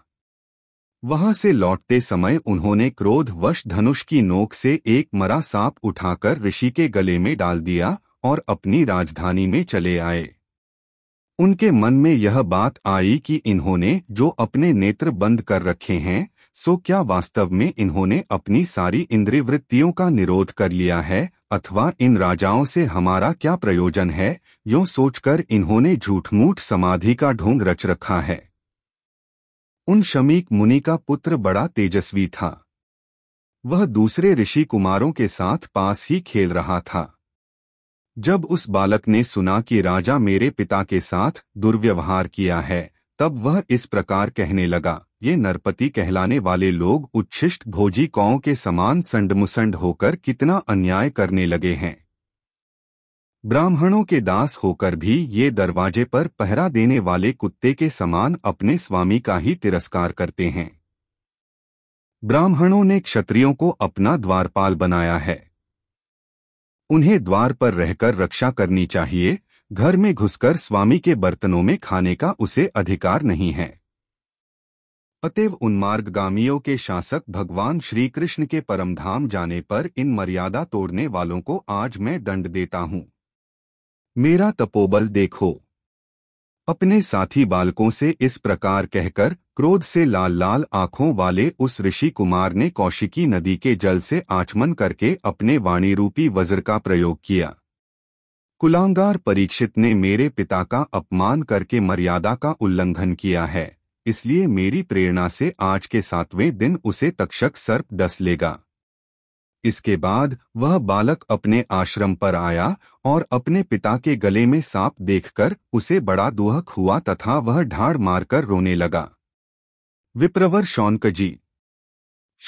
वहां से लौटते समय उन्होंने क्रोधवश धनुष की नोक से एक मरा सांप उठाकर ऋषि के गले में डाल दिया और अपनी राजधानी में चले आए उनके मन में यह बात आई कि इन्होंने जो अपने नेत्र बंद कर रखे हैं सो क्या वास्तव में इन्होंने अपनी सारी इंद्रिय वृत्तियों का निरोध कर लिया है अथवा इन राजाओं से हमारा क्या प्रयोजन है यो सोचकर इन्होंने झूठमूठ समाधि का ढोंग रच रखा है उन शमीक मुनि का पुत्र बड़ा तेजस्वी था वह दूसरे ऋषि कुमारों के साथ पास ही खेल रहा था जब उस बालक ने सुना कि राजा मेरे पिता के साथ दुर्व्यवहार किया है तब वह इस प्रकार कहने लगा ये नरपति कहलाने वाले लोग उच्छिष्ट भोजी कौ के समान संडमुसंड होकर कितना अन्याय करने लगे हैं ब्राह्मणों के दास होकर भी ये दरवाजे पर पहरा देने वाले कुत्ते के समान अपने स्वामी का ही तिरस्कार करते हैं ब्राह्मणों ने क्षत्रियों को अपना द्वारपाल बनाया है उन्हें द्वार पर रहकर रक्षा करनी चाहिए घर में घुसकर स्वामी के बर्तनों में खाने का उसे अधिकार नहीं है अतएव उन्मार्गामियों के शासक भगवान श्रीकृष्ण के परमधाम जाने पर इन मर्यादा तोड़ने वालों को आज मैं दंड देता हूँ मेरा तपोबल देखो अपने साथी बालकों से इस प्रकार कहकर क्रोध से लाल लाल आंखों वाले उस ऋषि कुमार ने कौशिकी नदी के जल से आचमन करके अपने वाणी रूपी वज्र का प्रयोग किया कुलांगार परीक्षित ने मेरे पिता का अपमान करके मर्यादा का उल्लंघन किया है इसलिए मेरी प्रेरणा से आज के सातवें दिन उसे तक्षक सर्प डस लेगा इसके बाद वह बालक अपने आश्रम पर आया और अपने पिता के गले में सांप देखकर उसे बड़ा दुहक हुआ तथा वह ढाड़ मारकर रोने लगा विप्रवर शौनकजी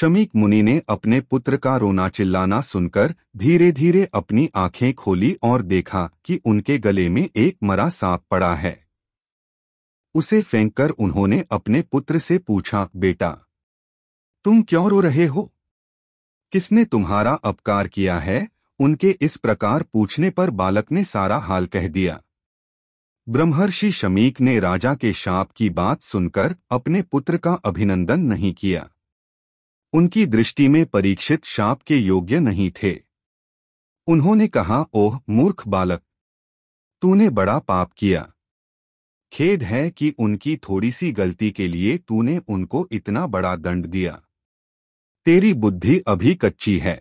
शमीक मुनि ने अपने पुत्र का रोना चिल्लाना सुनकर धीरे धीरे अपनी आंखें खोली और देखा कि उनके गले में एक मरा सांप पड़ा है उसे फेंककर उन्होंने अपने पुत्र से पूछा बेटा तुम क्यों रो रहे हो किसने तुम्हारा अपकार किया है उनके इस प्रकार पूछने पर बालक ने सारा हाल कह दिया ब्रह्मर्षि शमीक ने राजा के शाप की बात सुनकर अपने पुत्र का अभिनंदन नहीं किया उनकी दृष्टि में परीक्षित शाप के योग्य नहीं थे उन्होंने कहा ओह मूर्ख बालक तूने बड़ा पाप किया खेद है कि उनकी थोड़ी सी गलती के लिए तूने उनको इतना बड़ा दंड दिया तेरी बुद्धि अभी कच्ची है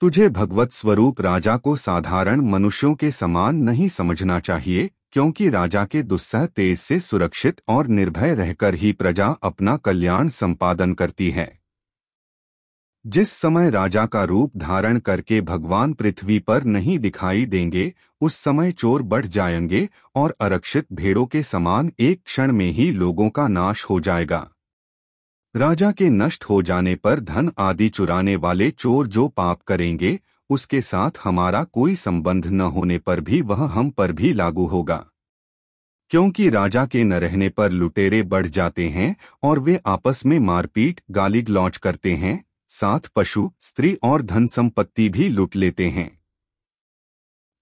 तुझे भगवत स्वरूप राजा को साधारण मनुष्यों के समान नहीं समझना चाहिए क्योंकि राजा के दुस्सह तेज से सुरक्षित और निर्भय रहकर ही प्रजा अपना कल्याण संपादन करती है जिस समय राजा का रूप धारण करके भगवान पृथ्वी पर नहीं दिखाई देंगे उस समय चोर बढ़ जाएंगे और आरक्षित भेड़ों के समान एक क्षण में ही लोगों का नाश हो जाएगा राजा के नष्ट हो जाने पर धन आदि चुराने वाले चोर जो पाप करेंगे उसके साथ हमारा कोई संबंध न होने पर भी वह हम पर भी लागू होगा क्योंकि राजा के न रहने पर लुटेरे बढ़ जाते हैं और वे आपस में मारपीट गाली गलौच करते हैं साथ पशु स्त्री और धन संपत्ति भी लूट लेते हैं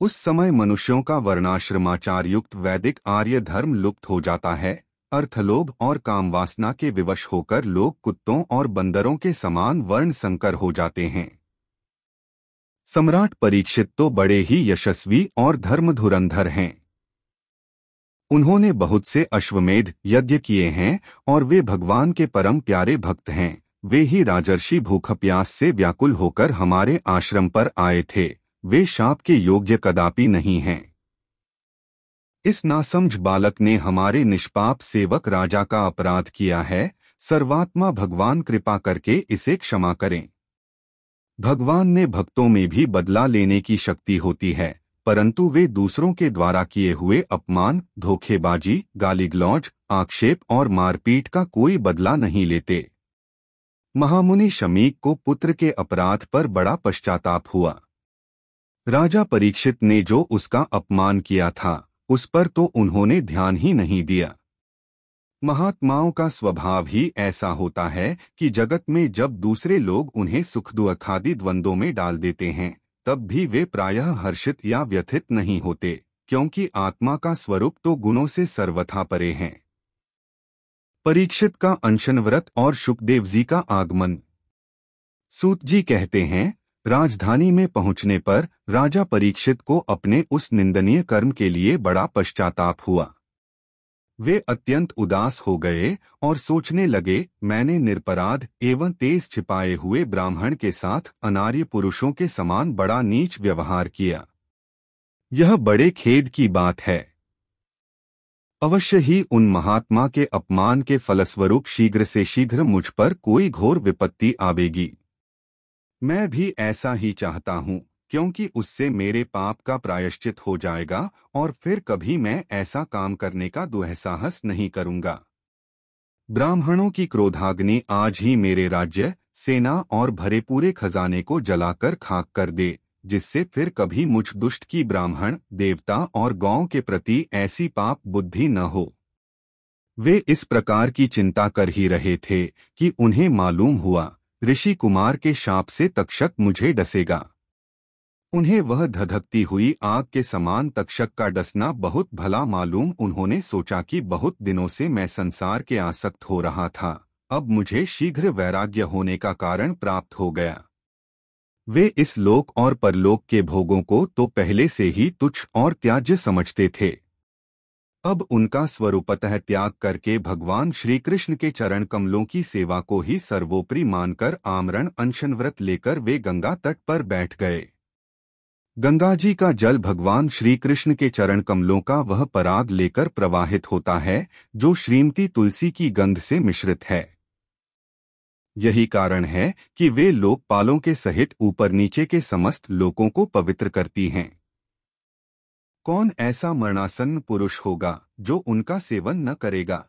उस समय मनुष्यों का वर्णाश्रमाचार युक्त वैदिक आर्य धर्म लुप्त हो जाता है अर्थलोभ और कामवासना के विवश होकर लोग कुत्तों और बंदरों के समान वर्ण संकर हो जाते हैं सम्राट परीक्षित तो बड़े ही यशस्वी और धर्मधुरंधर हैं उन्होंने बहुत से अश्वमेध यज्ञ किए हैं और वे भगवान के परम प्यारे भक्त हैं वे ही राजर्षि भूखप्यास से व्याकुल होकर हमारे आश्रम पर आए थे वे शाप के योग्य कदापि नहीं हैं इस नासमझ बालक ने हमारे निष्पाप सेवक राजा का अपराध किया है सर्वात्मा भगवान कृपा करके इसे क्षमा करें भगवान ने भक्तों में भी बदला लेने की शक्ति होती है परंतु वे दूसरों के द्वारा किए हुए अपमान धोखेबाजी गालीगलौज आक्षेप और मारपीट का कोई बदला नहीं लेते महामुनि शमीक को पुत्र के अपराध पर बड़ा पश्चाताप हुआ राजा परीक्षित ने जो उसका अपमान किया था उस पर तो उन्होंने ध्यान ही नहीं दिया महात्माओं का स्वभाव ही ऐसा होता है कि जगत में जब दूसरे लोग उन्हें सुख दुखादि द्वंद्वों में डाल देते हैं तब भी वे प्रायः हर्षित या व्यथित नहीं होते क्योंकि आत्मा का स्वरूप तो गुणों से सर्वथा परे है परीक्षित का अनशन व्रत और सुखदेव जी का आगमन सूत जी कहते हैं राजधानी में पहुंचने पर राजा परीक्षित को अपने उस निंदनीय कर्म के लिए बड़ा पश्चाताप हुआ वे अत्यंत उदास हो गए और सोचने लगे मैंने निरपराध एवं तेज छिपाए हुए ब्राह्मण के साथ अनार्य पुरुषों के समान बड़ा नीच व्यवहार किया यह बड़े खेद की बात है अवश्य ही उन महात्मा के अपमान के फलस्वरूप शीघ्र से शीघ्र मुझ पर कोई घोर विपत्ति आवेगी मैं भी ऐसा ही चाहता हूँ क्योंकि उससे मेरे पाप का प्रायश्चित हो जाएगा और फिर कभी मैं ऐसा काम करने का दुहसाहस नहीं करूँगा ब्राह्मणों की क्रोधाग्नि आज ही मेरे राज्य सेना और भरे पूरे खजाने को जलाकर खाक कर दे जिससे फिर कभी मुझ दुष्ट की ब्राह्मण देवता और गांव के प्रति ऐसी पाप बुद्धि न हो वे इस प्रकार की चिंता कर ही रहे थे कि उन्हें मालूम हुआ ऋषि कुमार के शाप से तक्षक मुझे डसेगा उन्हें वह धधकती हुई आग के समान तक्षक का डसना बहुत भला मालूम उन्होंने सोचा कि बहुत दिनों से मैं संसार के आसक्त हो रहा था अब मुझे शीघ्र वैराग्य होने का कारण प्राप्त हो गया वे इस लोक और परलोक के भोगों को तो पहले से ही तुच्छ और त्याज्य समझते थे अब उनका स्वरूपतः त्याग करके भगवान श्री कृष्ण के चरण कमलों की सेवा को ही सर्वोपरि मानकर आमरण अनशन व्रत लेकर वे गंगा तट पर बैठ गए गंगा जी का जल भगवान श्री कृष्ण के चरण कमलों का वह पराग लेकर प्रवाहित होता है जो श्रीमती तुलसी की गंध से मिश्रित है यही कारण है कि वे लोकपालों के सहित ऊपर नीचे के समस्त लोकों को पवित्र करती हैं कौन ऐसा मरणासन पुरुष होगा जो उनका सेवन न करेगा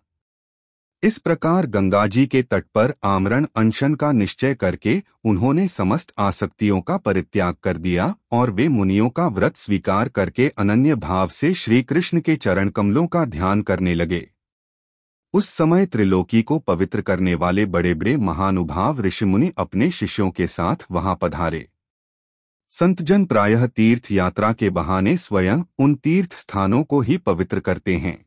इस प्रकार गंगाजी के तट पर आमरण अनशन का निश्चय करके उन्होंने समस्त आसक्तियों का परित्याग कर दिया और वे मुनियों का व्रत स्वीकार करके अनन्य भाव से श्री कृष्ण के चरण कमलों का ध्यान करने लगे उस समय त्रिलोकी को पवित्र करने वाले बड़े बड़े महानुभाव ऋषि मुनि अपने शिष्यों के साथ वहां पधारे संतजन प्रायः तीर्थ यात्रा के बहाने स्वयं उन तीर्थ स्थानों को ही पवित्र करते हैं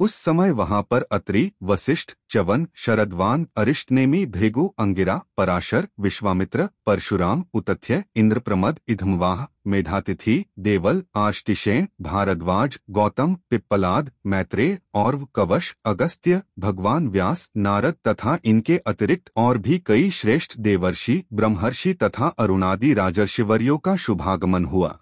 उस समय वहां पर अत्रि वशिष्ठ चवन शरदवान अरिष्टनेमी भृगु अंगिरा पराशर विश्वामित्र परशुराम उतथ्य इंद्रप्रमद इधमवाह मेधातिथि देवल आष्टिशेण भारद्वाज गौतम पिप्पलाद मैत्रेय और कवश अगस्त्य भगवान व्यास नारद तथा इनके अतिरिक्त और भी कई श्रेष्ठ देवर्षि ब्रह्मर्षि तथा अरुणादि राजर्षिवरियों का शुभागमन हुआ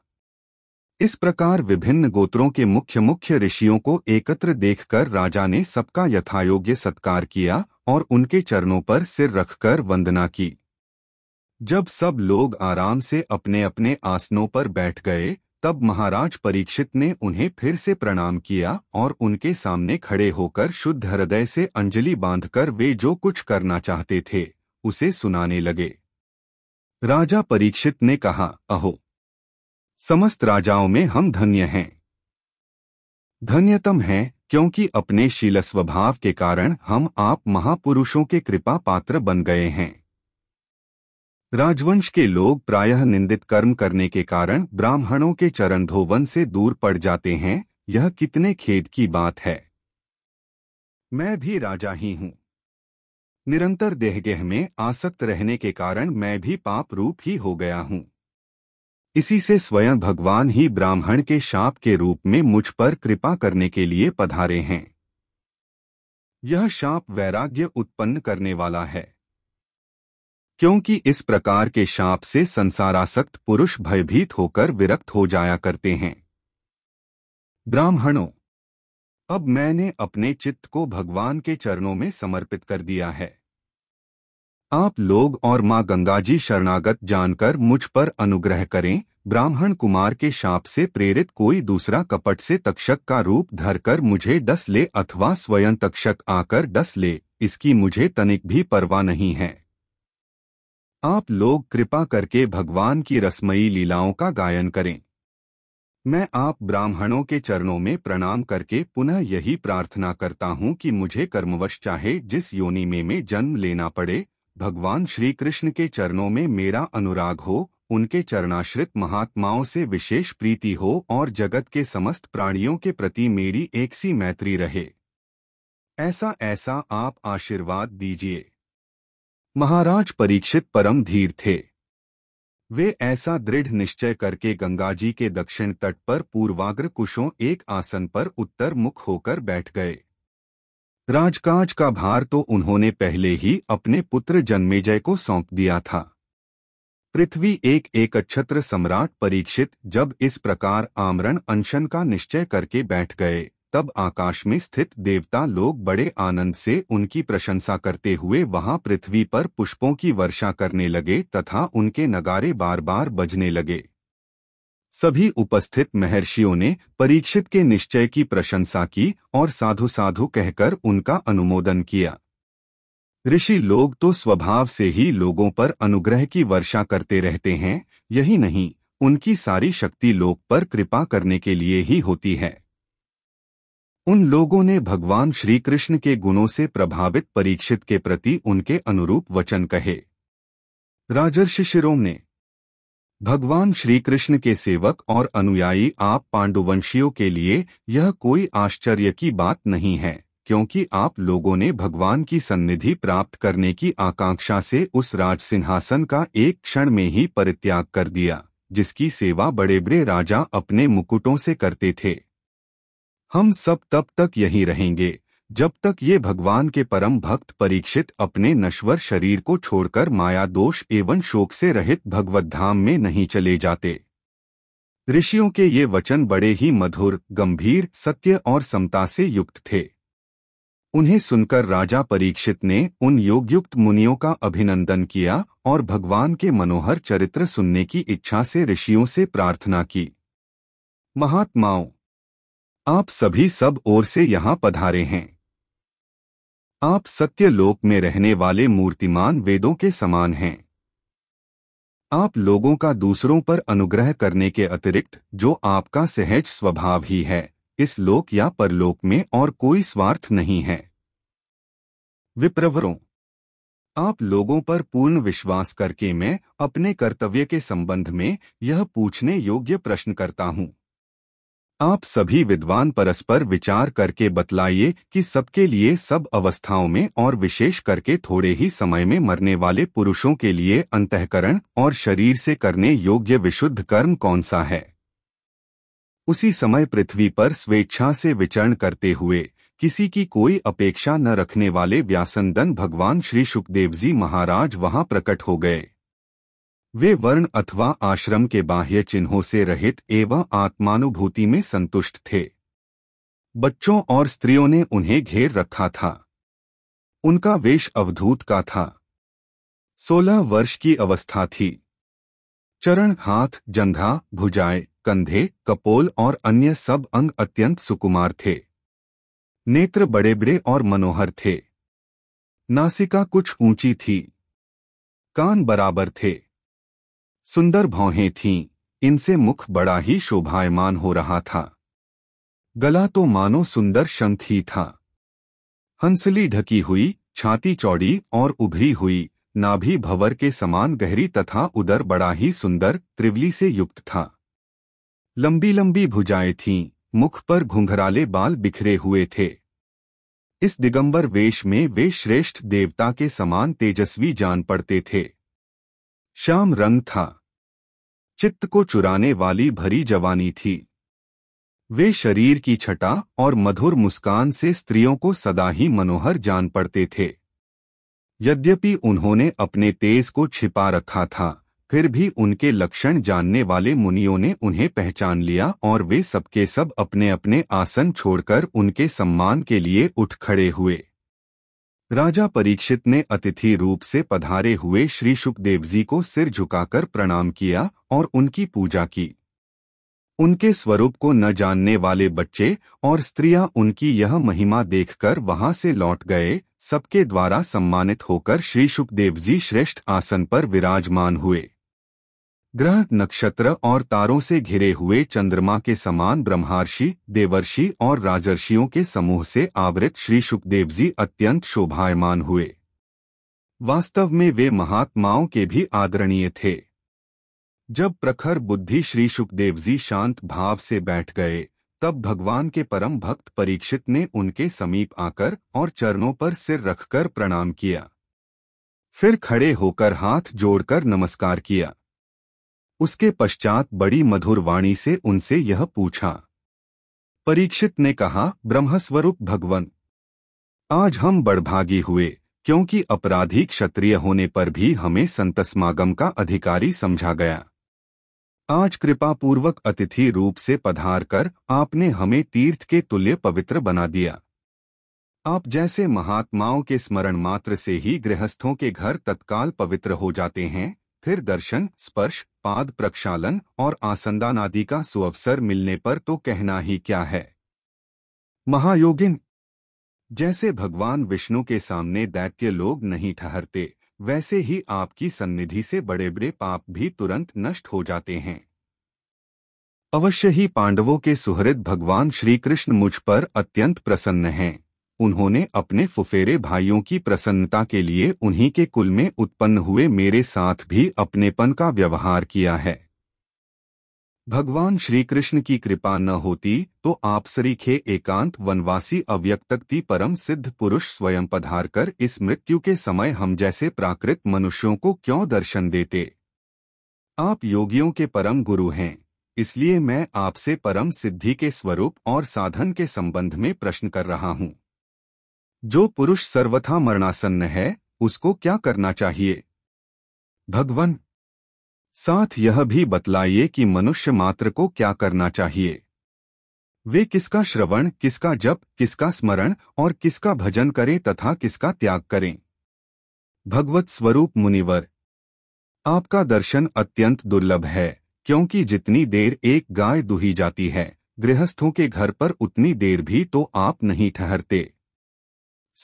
इस प्रकार विभिन्न गोत्रों के मुख्य मुख्य ऋषियों को एकत्र देखकर राजा ने सबका यथायोग्य सत्कार किया और उनके चरणों पर सिर रखकर वंदना की जब सब लोग आराम से अपने अपने आसनों पर बैठ गए तब महाराज परीक्षित ने उन्हें फिर से प्रणाम किया और उनके सामने खड़े होकर शुद्ध हृदय से अंजलि बांधकर वे जो कुछ करना चाहते थे उसे सुनाने लगे राजा परीक्षित ने कहा अहो समस्त राजाओं में हम धन्य हैं धन्यतम हैं क्योंकि अपने शील स्वभाव के कारण हम आप महापुरुषों के कृपा पात्र बन गए हैं राजवंश के लोग प्रायः निंदित कर्म करने के कारण ब्राह्मणों के चरण धोवन से दूर पड़ जाते हैं यह कितने खेद की बात है मैं भी राजा ही हूं निरंतर देहगेह में आसक्त रहने के कारण मैं भी पाप रूप ही हो गया हूं इसी से स्वयं भगवान ही ब्राह्मण के शाप के रूप में मुझ पर कृपा करने के लिए पधारे हैं यह शाप वैराग्य उत्पन्न करने वाला है क्योंकि इस प्रकार के शाप से संसारासक्त पुरुष भयभीत होकर विरक्त हो जाया करते हैं ब्राह्मणों अब मैंने अपने चित्त को भगवान के चरणों में समर्पित कर दिया है आप लोग और माँ गंगाजी शरणागत जानकर मुझ पर अनुग्रह करें ब्राह्मण कुमार के शाप से प्रेरित कोई दूसरा कपट से तक्षक का रूप धरकर मुझे डस ले अथवा स्वयं तक्षक आकर डस ले इसकी मुझे तनिक भी परवाह नहीं है आप लोग कृपा करके भगवान की रसमयी लीलाओं का गायन करें मैं आप ब्राह्मणों के चरणों में प्रणाम करके पुनः यही प्रार्थना करता हूँ कि मुझे कर्मवश चाहे जिस योनि में, में जन्म लेना पड़े भगवान श्री कृष्ण के चरणों में मेरा अनुराग हो उनके चरणाश्रित महात्माओं से विशेष प्रीति हो और जगत के समस्त प्राणियों के प्रति मेरी एक सी मैत्री रहे ऐसा ऐसा आप आशीर्वाद दीजिए महाराज परीक्षित परम धीर थे वे ऐसा दृढ़ निश्चय करके गंगा जी के दक्षिण तट पर पूर्वाग्र कुशों एक आसन पर उत्तर मुख होकर बैठ गए राजकाज का भार तो उन्होंने पहले ही अपने पुत्र जन्मेजय को सौंप दिया था पृथ्वी एक एक छत्र सम्राट परीक्षित जब इस प्रकार आमरण अनशन का निश्चय करके बैठ गए तब आकाश में स्थित देवता लोग बड़े आनंद से उनकी प्रशंसा करते हुए वहां पृथ्वी पर पुष्पों की वर्षा करने लगे तथा उनके नगारे बार बार बजने लगे सभी उपस्थित महर्षियों ने परीक्षित के निश्चय की प्रशंसा की और साधु साधु कहकर उनका अनुमोदन किया ऋषि लोग तो स्वभाव से ही लोगों पर अनुग्रह की वर्षा करते रहते हैं यही नहीं उनकी सारी शक्ति लोक पर कृपा करने के लिए ही होती है उन लोगों ने भगवान श्री कृष्ण के गुणों से प्रभावित परीक्षित के प्रति उनके अनुरूप वचन कहे राजर्षि शिरोम ने भगवान श्री कृष्ण के सेवक और अनुयायी आप पांडुवंशियों के लिए यह कोई आश्चर्य की बात नहीं है क्योंकि आप लोगों ने भगवान की सन्निधि प्राप्त करने की आकांक्षा से उस राज सिंहासन का एक क्षण में ही परित्याग कर दिया जिसकी सेवा बड़े बड़े राजा अपने मुकुटों से करते थे हम सब तब तक यहीं रहेंगे जब तक ये भगवान के परम भक्त परीक्षित अपने नश्वर शरीर को छोड़कर माया दोष एवं शोक से रहित भगवत धाम में नहीं चले जाते ऋषियों के ये वचन बड़े ही मधुर गंभीर सत्य और समता से युक्त थे उन्हें सुनकर राजा परीक्षित ने उन योगयुक्त मुनियों का अभिनंदन किया और भगवान के मनोहर चरित्र सुनने की इच्छा से ऋषियों से प्रार्थना की महात्माओं आप सभी सब ओर से यहाँ पधारे हैं आप सत्य लोक में रहने वाले मूर्तिमान वेदों के समान हैं आप लोगों का दूसरों पर अनुग्रह करने के अतिरिक्त जो आपका सहज स्वभाव ही है इस लोक या परलोक में और कोई स्वार्थ नहीं है विप्रवरों आप लोगों पर पूर्ण विश्वास करके मैं अपने कर्तव्य के संबंध में यह पूछने योग्य प्रश्न करता हूं आप सभी विद्वान परस्पर विचार करके बतलाइए कि सबके लिए सब अवस्थाओं में और विशेष करके थोड़े ही समय में मरने वाले पुरुषों के लिए अंतकरण और शरीर से करने योग्य विशुद्ध कर्म कौन सा है उसी समय पृथ्वी पर स्वेच्छा से विचरण करते हुए किसी की कोई अपेक्षा न रखने वाले व्यासंदन भगवान श्री सुखदेव जी महाराज वहां प्रकट हो गए वे वर्ण अथवा आश्रम के बाह्य चिन्हों से रहित एवं आत्मानुभूति में संतुष्ट थे बच्चों और स्त्रियों ने उन्हें घेर रखा था उनका वेश अवधूत का था सोलह वर्ष की अवस्था थी चरण हाथ जंधा भुजाए कंधे कपोल और अन्य सब अंग अत्यंत सुकुमार थे नेत्र बड़े बड़े और मनोहर थे नासिका कुछ ऊंची थी कान बराबर थे सुंदर भौहें थीं इनसे मुख बड़ा ही शोभायमान हो रहा था गला तो मानो सुंदर शंख ही था हंसली ढकी हुई छाती चौड़ी और उभरी हुई नाभि भंवर के समान गहरी तथा उदर बड़ा ही सुंदर त्रिवली से युक्त था लंबी लंबी भुजाएं थीं मुख पर घुंघराले बाल बिखरे हुए थे इस दिगंबर वेश में वे श्रेष्ठ देवता के समान तेजस्वी जान पड़ते थे श्याम रंग था चित्त को चुराने वाली भरी जवानी थी वे शरीर की छटा और मधुर मुस्कान से स्त्रियों को सदा ही मनोहर जान पड़ते थे यद्यपि उन्होंने अपने तेज को छिपा रखा था फिर भी उनके लक्षण जानने वाले मुनियों ने उन्हें पहचान लिया और वे सबके सब अपने अपने आसन छोड़कर उनके सम्मान के लिए उठ खड़े हुए राजा परीक्षित ने अतिथि रूप से पधारे हुए श्री सुखदेव जी को सिर झुकाकर प्रणाम किया और उनकी पूजा की उनके स्वरूप को न जानने वाले बच्चे और स्त्रियां उनकी यह महिमा देखकर वहां से लौट गए सबके द्वारा सम्मानित होकर श्री सुखदेव जी श्रेष्ठ आसन पर विराजमान हुए ग्रह नक्षत्र और तारों से घिरे हुए चंद्रमा के समान ब्रह्मर्षि देवर्षि और राजर्षियों के समूह से आवृत श्री सुखदेव जी अत्यंत शोभायमान हुए वास्तव में वे महात्माओं के भी आदरणीय थे जब प्रखर बुद्धि श्री सुखदेव जी शांत भाव से बैठ गए तब भगवान के परम भक्त परीक्षित ने उनके समीप आकर और चरणों पर सिर रखकर प्रणाम किया फिर खड़े होकर हाथ जोड़कर नमस्कार किया उसके पश्चात बड़ी मधुर वाणी से उनसे यह पूछा परीक्षित ने कहा ब्रह्मस्वरूप भगवान आज हम बड़भागी हुए क्योंकि अपराधी क्षत्रिय होने पर भी हमें समागम का अधिकारी समझा गया आज कृपापूर्वक अतिथि रूप से पधार कर आपने हमें तीर्थ के तुल्य पवित्र बना दिया आप जैसे महात्माओं के स्मरण मात्र से ही गृहस्थों के घर तत्काल पवित्र हो जाते हैं फिर दर्शन स्पर्श पाद प्रक्षालन और आसंदान आदि का सुअवसर मिलने पर तो कहना ही क्या है महायोगिन जैसे भगवान विष्णु के सामने दैत्य लोग नहीं ठहरते वैसे ही आपकी सन्निधि से बड़े बड़े पाप भी तुरंत नष्ट हो जाते हैं अवश्य ही पांडवों के सुहृद भगवान श्रीकृष्ण मुझ पर अत्यंत प्रसन्न हैं उन्होंने अपने फुफेरे भाइयों की प्रसन्नता के लिए उन्हीं के कुल में उत्पन्न हुए मेरे साथ भी अपनेपन का व्यवहार किया है भगवान श्री कृष्ण की कृपा न होती तो आप सरीखे एकांत वनवासी अव्यक्तक्ति परम सिद्ध पुरुष स्वयं पधार कर इस मृत्यु के समय हम जैसे प्राकृत मनुष्यों को क्यों दर्शन देते आप योगियों के परम गुरु हैं इसलिए मैं आपसे परम सिद्धि के स्वरूप और साधन के संबंध में प्रश्न कर रहा हूं जो पुरुष सर्वथा मरणासन्न है उसको क्या करना चाहिए भगवान साथ यह भी बतलाइए कि मनुष्य मात्र को क्या करना चाहिए वे किसका श्रवण किसका जप किसका स्मरण और किसका भजन करें तथा किसका त्याग करें भगवत स्वरूप मुनिवर आपका दर्शन अत्यंत दुर्लभ है क्योंकि जितनी देर एक गाय दुही जाती है गृहस्थों के घर पर उतनी देर भी तो आप नहीं ठहरते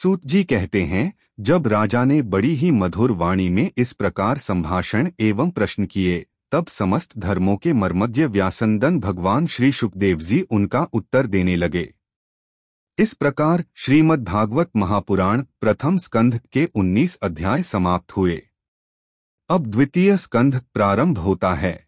सूत जी कहते हैं जब राजा ने बड़ी ही मधुर वाणी में इस प्रकार संभाषण एवं प्रश्न किए तब समस्त धर्मों के मर्मज्ञ व्यासंदन भगवान श्री सुखदेव जी उनका उत्तर देने लगे इस प्रकार श्रीमद् भागवत महापुराण प्रथम स्कंध के 19 अध्याय समाप्त हुए अब द्वितीय स्कंध प्रारंभ होता है